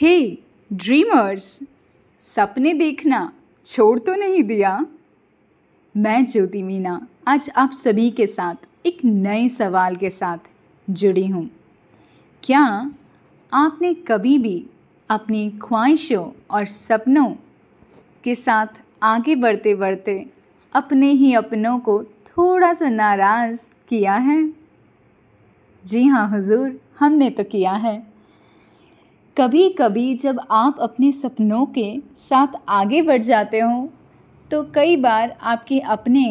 हे dreamers सपने देखना छोड़ तो नहीं दिया मैं ज्योति मीना आज आप सभी के साथ एक नए सवाल के साथ जुड़ी हूँ क्या आपने कभी भी अपनी ख्वाहिशों और सपनों के साथ आगे बढ़ते बढ़ते अपने ही अपनों को थोड़ा सा नाराज़ किया है जी हाँ हुजूर हमने तो किया है कभी कभी जब आप अपने सपनों के साथ आगे बढ़ जाते हो तो कई बार आपके अपने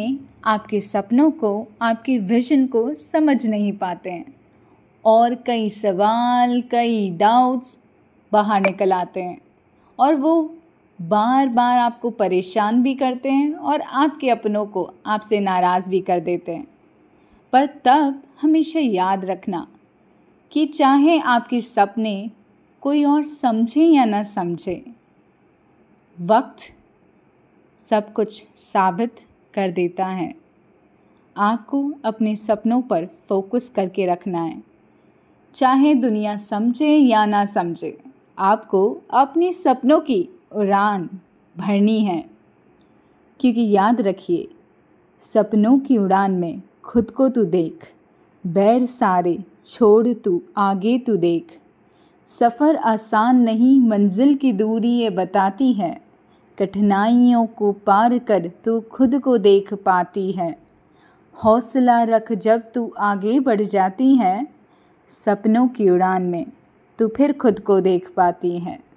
आपके सपनों को आपके विजन को समझ नहीं पाते हैं और कई सवाल कई डाउट्स बाहर निकल आते हैं और वो बार बार आपको परेशान भी करते हैं और आपके अपनों को आपसे नाराज़ भी कर देते हैं पर तब हमेशा याद रखना कि चाहे आपके सपने कोई और समझे या ना समझे वक्त सब कुछ साबित कर देता है आपको अपने सपनों पर फोकस करके रखना है चाहे दुनिया समझे या ना समझे आपको अपने सपनों की उड़ान भरनी है क्योंकि याद रखिए सपनों की उड़ान में खुद को तू देख बैर सारे छोड़ तू आगे तू देख सफ़र आसान नहीं मंजिल की दूरी ये बताती है कठिनाइयों को पार कर तू खुद को देख पाती है हौसला रख जब तू आगे बढ़ जाती है सपनों की उड़ान में तू फिर खुद को देख पाती है